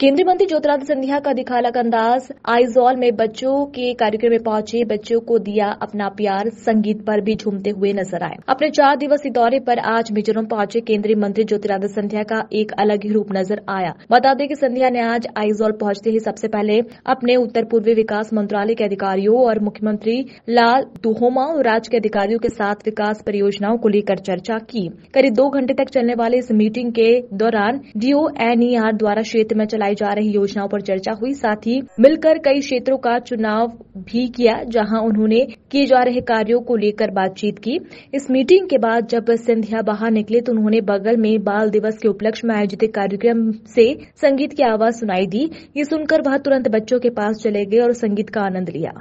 केंद्रीय मंत्री ज्योतिरादित्य सिंधिया का दिखाला अलग अंदाज आइजॉल में बच्चों के कार्यक्रम में पहुंचे बच्चों को दिया अपना प्यार संगीत पर भी झूमते हुए नजर आए अपने चार दिवसीय दौरे पर आज मिजोरम पहुंचे केंद्रीय मंत्री ज्योतिरादित्य सिंधिया का एक अलग ही रूप नजर आया बता दें कि सिंधिया ने आज आइजॉल पहुंचते ही सबसे पहले अपने उत्तर पूर्वी विकास मंत्रालय के अधिकारियों और मुख्यमंत्री लाल दुहोमा और राज्य के अधिकारियों के साथ विकास परियोजनाओं को लेकर चर्चा की करीब दो घंटे तक चलने वाले इस मीटिंग के दौरान डीओ एनईआर द्वारा क्षेत्र में चलाई चलाई जा रही योजनाओं पर चर्चा हुई साथ ही मिलकर कई क्षेत्रों का चुनाव भी किया जहां उन्होंने किए जा रहे कार्यों को लेकर बातचीत की इस मीटिंग के बाद जब सिंधिया बाहर निकले तो उन्होंने बगल में बाल दिवस के उपलक्ष्य में आयोजित कार्यक्रम से संगीत की आवाज सुनाई दी ये सुनकर वह तुरंत बच्चों के पास चले गए और संगीत का आनंद लिया